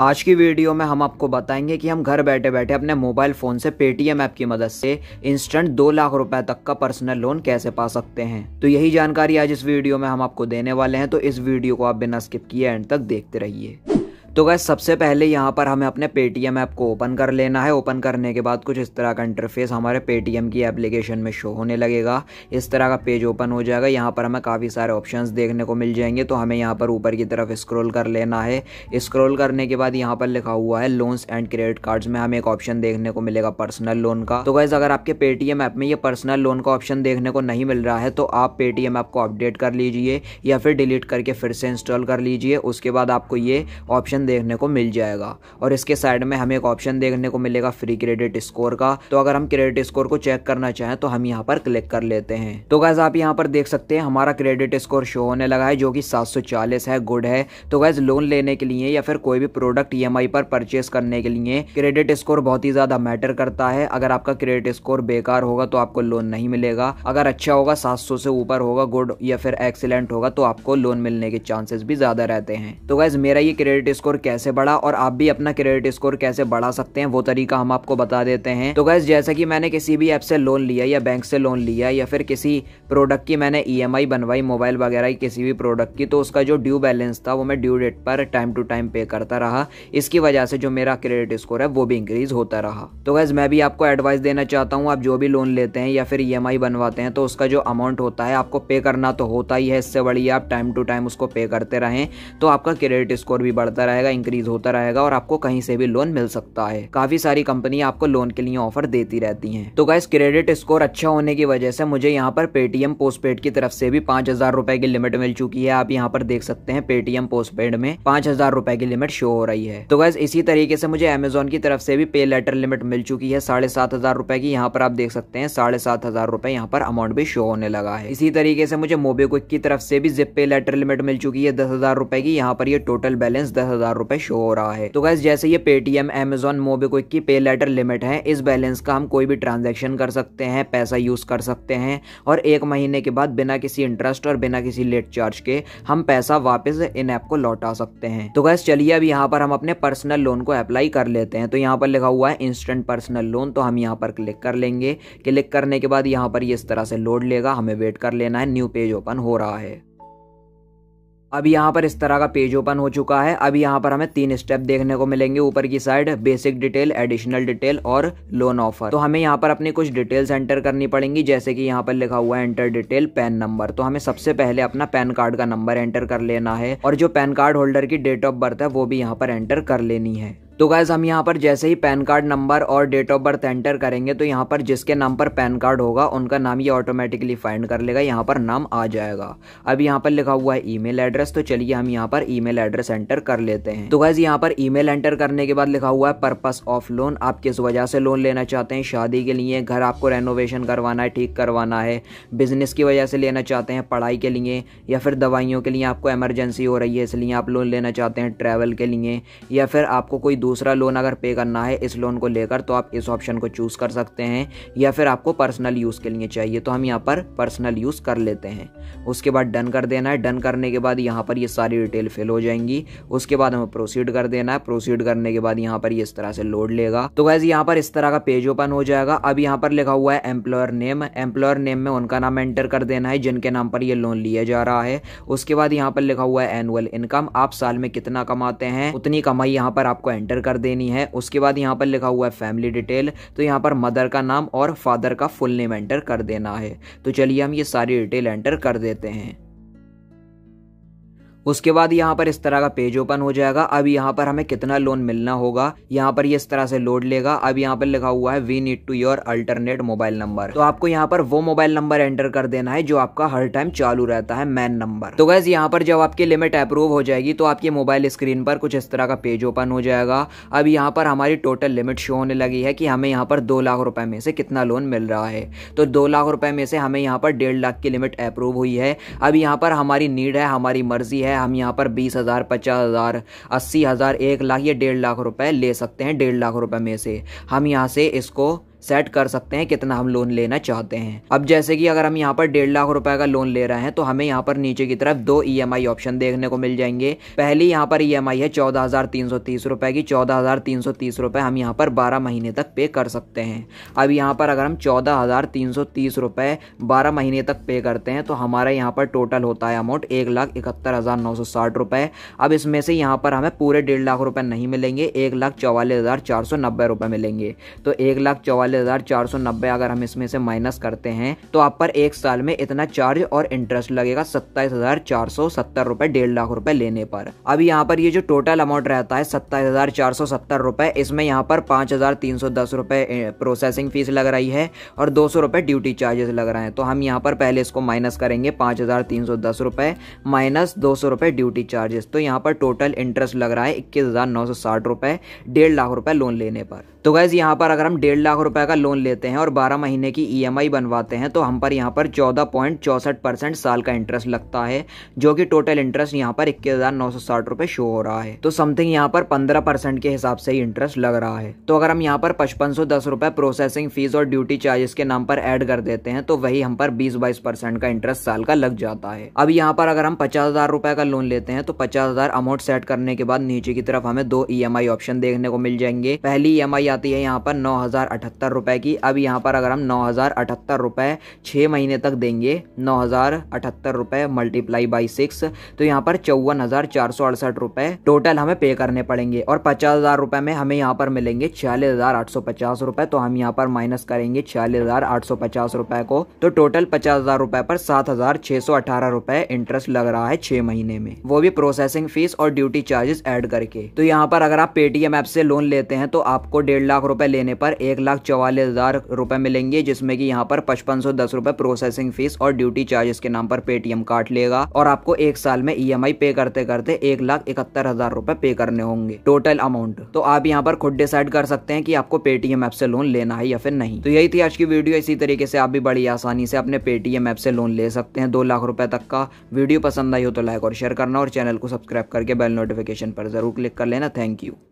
आज की वीडियो में हम आपको बताएंगे कि हम घर बैठे बैठे अपने मोबाइल फ़ोन से पेटीएम ऐप की मदद से इंस्टेंट दो लाख रुपए तक का पर्सनल लोन कैसे पा सकते हैं तो यही जानकारी आज इस वीडियो में हम आपको देने वाले हैं तो इस वीडियो को आप बिना स्किप किए एंड तक देखते रहिए तो गैस सबसे पहले यहाँ पर हमें अपने पेटीएम ऐप को ओपन कर लेना है ओपन करने के बाद कुछ इस तरह का इंटरफेस हमारे पेटीएम की एप्लीकेशन में शो होने लगेगा इस तरह का पेज ओपन हो जाएगा यहाँ पर हमें काफ़ी सारे ऑप्शंस देखने को मिल जाएंगे तो हमें यहाँ पर ऊपर की तरफ स्क्रॉल कर लेना है स्क्रॉल करने के बाद यहाँ पर लिखा हुआ है लोन्स एंड क्रेडिट कार्ड्स में हमें एक ऑप्शन देखने को मिलेगा पर्सनल लोन का तो गैस अगर आपके पेटीएम ऐप में ये पर्सनल लोन का ऑप्शन देखने को नहीं मिल रहा है तो आप पेटीएम ऐप को अपडेट कर लीजिए या फिर डिलीट करके फिर से इंस्टॉल कर लीजिए उसके बाद आपको ये ऑप्शन ऑप्शन देखने को मिल जाएगा और इसके साइड में हमें एक ऑप्शन देखने को मिलेगा फ्री क्रेडिट स्कोर का तो अगर हम क्रेडिट स्कोर को चेक करना चाहें तो हम यहाँ पर क्लिक कर लेते हैं तो गैज आप यहाँ पर देख सकते हैं हमारा क्रेडिट स्कोर शो होने लगा है जो कि सात है गुड है तो गैज लोन लेने के लिए या फिर कोई भी प्रोडक्ट ई पर परचेस करने के लिए क्रेडिट स्कोर बहुत ही ज्यादा मैटर करता है अगर आपका क्रेडिट स्कोर बेकार होगा तो आपको लोन नहीं मिलेगा अगर अच्छा होगा सात से ऊपर होगा गुड या फिर एक्सीलेंट होगा तो आपको लोन मिलने के चांसेस भी ज्यादा रहते हैं तो गैज मेरा ये क्रेडिट स्कोर स्कोर कैसे बढ़ा और आप भी अपना क्रेडिट स्कोर कैसे बढ़ा सकते हैं वो तरीका हम आपको बता देते हैं तो गैस जैसा कि मैंने किसी भी ऐप से लोन लिया या बैंक से लोन लिया या फिर किसी प्रोडक्ट की मैंने ई e बनवाई मोबाइल वगैरह की किसी भी प्रोडक्ट की तो उसका जो ड्यू बैलेंस था वो मैं ड्यू डेट पर टाइम टू टाइम पे करता रहा इसकी वजह से जो मेरा क्रेडिट स्कोर है वो भी इंक्रीज होता रहा तो गैस मैं भी आपको एडवाइस देना चाहता हूँ आप जो भी लोन लेते हैं या फिर ई e बनवाते हैं तो उसका जो अमाउंट होता है आपको पे करना तो होता ही है इससे बढ़िया आप टाइम टू टाइम उसको पे करते रहें तो आपका क्रेडिट स्कोर भी बढ़ता रहेगा रहेगा इंक्रीज होता रहेगा और आपको कहीं से भी लोन मिल सकता है काफी सारी कंपनी आपको लोन के लिए ऑफर देती रहती है तो गाइस क्रेडिट स्कोर अच्छा होने की वजह से मुझे यहाँ पर पेटीएम पोस्टपेड की तरफ से भी पांच हजार रुपए की लिमिट मिल चुकी है आप यहाँ पर देख सकते हैं पेटीएम पोस्टपेड में पांच हजार रुपए की लिमिट शो हो रही है तो गैस इसी तरीके से मुझे अमेजोन की तरफ से भी पे लेटर लिमिट मिल चुकी है साढ़े सात हजार रुपए की यहाँ पर आप देख सकते हैं साढ़े सात हजार रुपए यहाँ पर अमाउंट भी शो होने लगा है इसी तरीके से मुझे मोबीक्विक की तरफ से भी जिप पे लेटर लिमिट मिल चुकी है दस हजार रुपए की यहाँ पर ये टोटल बैलेंस दस हजार हजार रुपए शो हो रहा है तो गैस जैसे ये पेटीएम एमेजोन मोबिक्विक की पे लेटर लिमिट है इस बैलेंस का हम कोई भी ट्रांजेक्शन कर सकते हैं पैसा यूज कर सकते हैं और एक महीने के बाद बिना किसी इंटरेस्ट और बिना किसी लेट चार्ज के हम पैसा वापस इन ऐप को लौटा सकते हैं तो गैस चलिए अब यहाँ पर हम अपने पर्सनल लोन को अप्लाई कर लेते हैं तो यहाँ पर लिखा हुआ है इंस्टेंट पर्सनल लोन तो हम यहाँ पर क्लिक कर लेंगे क्लिक करने के बाद यहाँ पर ये इस तरह से लोड लेगा हमें वेट कर लेना है न्यू पेज ओपन हो रहा है अब यहाँ पर इस तरह का पेज ओपन हो चुका है अब यहाँ पर हमें तीन स्टेप देखने को मिलेंगे ऊपर की side basic detail additional detail और लोन ऑफर तो हमें यहाँ पर अपनी कुछ डिटेल्स एंटर करनी पड़ेंगी जैसे कि यहाँ पर लिखा हुआ है एंटर डिटेल पैन नंबर तो हमें सबसे पहले अपना पैन कार्ड का नंबर एंटर कर लेना है और जो पैन कार्ड होल्डर की डेट ऑफ बर्थ है वो भी यहाँ पर एंटर कर लेनी है तो गैज हम यहाँ पर जैसे ही पैन कार्ड नंबर और डेट ऑफ बर्थ एंटर करेंगे तो यहाँ पर जिसके नाम पर पैन कार्ड होगा उनका नाम ये ऑटोमेटिकली फाइंड कर लेगा यहाँ पर नाम आ जाएगा अब यहाँ पर लिखा हुआ है ईमेल एड्रेस तो चलिए हम यहाँ पर ईमेल एड्रेस एंटर कर लेते हैं तो गैज यहाँ पर ईमेल एंटर करने के बाद लिखा हुआ है पर्पस ऑफ लोन आप किस वजह से लोन लेना चाहते हैं शादी के लिए घर आपको रेनोवेशन करवाना है ठीक करवाना है बिजनेस की वजह से लेना चाहते हैं पढ़ाई के लिए या फिर दवाइयों के लिए आपको एमरजेंसी हो रही है इसलिए आप लोन लेना चाहते हैं ट्रैवल के लिए या फिर आपको कोई दूर दूसरा लोन अगर पे करना है इस लोन को लेकर तो आप इस ऑप्शन को चूज़ कर सकते हैं या फिर आपको पर्सनल यूज़ के लिए चाहिए तो हम यहाँ पर पर्सनल यूज़ कर लेते हैं उसके बाद डन कर देना है डन करने के बाद यहाँ पर ये सारी डिटेल फिल हो जाएंगी उसके बाद हमें प्रोसीड कर देना है प्रोसीड करने के बाद यहाँ पर ये इस तरह से लोड लेगा तो वैसे यहाँ पर इस तरह का पेज ओपन हो जाएगा अब यहाँ पर लिखा हुआ है एम्प्लॉयर नेम एम्प्लॉयर नेम में उनका नाम एंटर कर देना है जिनके नाम पर यह लोन लिया जा रहा है उसके बाद यहाँ पर लिखा हुआ है एनुअल इनकम आप साल में कितना कमाते हैं उतनी कमाई यहाँ पर आपको एंटर एंटर कर देनी है उसके बाद यहाँ पर लिखा हुआ है फैमिली डिटेल तो यहाँ पर मदर का नाम और फादर का फुल नेम एंटर कर देना है तो चलिए हम ये सारी डिटेल एंटर कर देते हैं उसके बाद यहाँ पर इस तरह का पेज ओपन हो जाएगा अब यहाँ पर हमें कितना लोन मिलना होगा यहाँ पर ये इस तरह से लोड लेगा अब यहाँ पर लिखा हुआ है we need to your alternate mobile number तो आपको यहाँ पर वो मोबाइल नंबर एंटर कर देना है जो आपका हर टाइम चालू रहता है मैन नंबर तो गैस यहाँ पर जब आपकी लिमिट अप्रूव हो जाएगी तो आपके मोबाइल स्क्रीन पर कुछ इस तरह का पेज ओपन हो जाएगा अब यहाँ पर हमारी टोटल लिमिट शो होने लगी है कि हमें यहाँ पर दो लाख रुपए में से कितना लोन मिल रहा है तो दो लाख रुपए में से हमें यहाँ पर डेढ़ लाख की लिमिट अप्रूव हुई है अब यहाँ पर हमारी नीड है हमारी मर्जी है है हम यहाँ पर बीस हज़ार पचास हज़ार अस्सी हज़ार एक लाख या डेढ़ लाख रुपए ले सकते हैं डेढ़ लाख रुपए में से हम यहाँ से इसको सेट कर सकते हैं कितना हम लोन लेना चाहते हैं अब जैसे कि अगर हम यहाँ पर डेढ़ लाख रुपए का लोन ले रहे हैं तो हमें यहाँ पर नीचे की तरफ दो ई e ऑप्शन देखने को मिल जाएंगे पहली यहाँ पर ई e है चौदह रुपए की चौदह रुपए हम यहाँ पर बारह महीने तक पे कर सकते हैं अब यहाँ पर अगर हम चौदह रुपए बारह महीने तक पे करते हैं तो हमारा यहाँ पर टोटल होता है अमाउंट एक लाख इकहत्तर हज़ार नौ सौ साठ रुपए अब इसमें से यहाँ पर हमें पूरे डेढ़ लाख रुपए नहीं मिलेंगे एक लाख चौवालीस हज़ार चार सौ नब्बे रुपए मिलेंगे तो एक लाख चौवालीस चौवालीस हजार चार सौ नब्बे अगर हम इसमें से माइनस करते हैं तो आप पर एक साल में इतना चार्ज और इंटरेस्ट लगेगा सत्ताईस हजार चार सौ सत्तर रुपए डेढ़ लाख रुपए लेने पर अब यहाँ पर ये जो टोटल अमाउंट रहता है सत्ताईस हजार चार सौ सत्तर रुपए इसमें यहाँ पर पांच हजार तीन सौ दस रुपए प्रोसेसिंग फीस लग रही है और दो सौ रुपए ड्यूटी चार्जेस लग रहे हैं तो हम यहाँ पर पहले इसको माइनस करेंगे पांच हजार तीन सौ दस रुपए माइनस दो सौ रुपए ड्यूटी चार्जेस तो यहाँ पर टोटल इंटरेस्ट लग रहा है इक्कीस हजार नौ सौ साठ रुपए डेढ़ लाख रुपए लोन लेने पर तो गैज़ यहाँ पर अगर हम डेढ़ लाख रुपए का लोन लेते हैं और बारह महीने की ई e बनवाते हैं तो हम पर यहाँ पर चौदह पॉइंट चौंसठ परसेंट साल का इंटरेस्ट लगता है जो कि टोटल इंटरेस्ट यहाँ पर इक्कीस हज़ार नौ सौ साठ रुपये शो हो रहा है तो समथिंग यहाँ पर पंद्रह परसेंट के हिसाब से ही इंटरेस्ट लग रहा है तो अगर हम यहाँ पर पचपन सौ दस रुपये प्रोसेसिंग फीस और ड्यूटी चार्जेस के नाम पर ऐड कर देते हैं तो वही हम पर बीस बाईस परसेंट का इंटरेस्ट साल का लग जाता है अब यहाँ पर अगर हम पचास हज़ार रुपये का लोन लेते हैं तो पचास हज़ार अमाउंट सेट करने के बाद नीचे की तरफ हमें दो ई e ऑप्शन देखने को मिल जाएंगे पहली ई e आती है यहाँ पर नौ हज़ार अठहत्तर रुपये की अब यहाँ पर अगर हम नौ हज़ार अठहत्तर रुपये छः महीने तक देंगे नौ हज़ार अठहत्तर रुपये मल्टीप्लाई बाई सिक्स तो यहाँ पर चौवन हज़ार चार सौ अड़सठ रुपये टोटल हमें पे करने पड़ेंगे और पचास हज़ार रुपये में हमें यहाँ पर मिलेंगे छियालीस हज़ार आठ सौ पचास रुपये तो हम यहाँ पर माइनस करेंगे छियालीस हज़ार आठ सौ पचास रुपये को तो टोटल पचास हज़ार रुपये पर सात हज़ार छः सौ अठारह रुपये इंटरेस्ट लग रहा है छः महीने में वो भी प्रोसेसिंग फीस और ड्यूटी चार्जेस ऐड करके तो यहाँ पर अगर आप पेटीएम ऐप से लोन लेते हैं तो आपको डेढ़ डेढ़ लाख रुपए लेने पर एक लाख चौवालीस हज़ार रुपए मिलेंगे जिसमें कि यहाँ पर पचपन सौ दस रुपए प्रोसेसिंग फीस और ड्यूटी चार्जेस के नाम पर पेटीएम काट लेगा और आपको एक साल में ई e पे करते करते एक लाख इकहत्तर हज़ार रुपए पे करने होंगे टोटल अमाउंट तो आप यहाँ पर खुद डिसाइड कर सकते हैं कि आपको पेटीएम ऐप से लोन लेना है या फिर नहीं तो यही थी आज की वीडियो इसी तरीके से आप भी बड़ी आसानी से अपने पेटीएम ऐप से लोन ले सकते हैं दो लाख रुपए तक का वीडियो पसंद आई हो तो लाइक और शेयर करना और चैनल को सब्सक्राइब करके बेल नोटिफिकेशन पर जरूर क्लिक कर लेना थैंक यू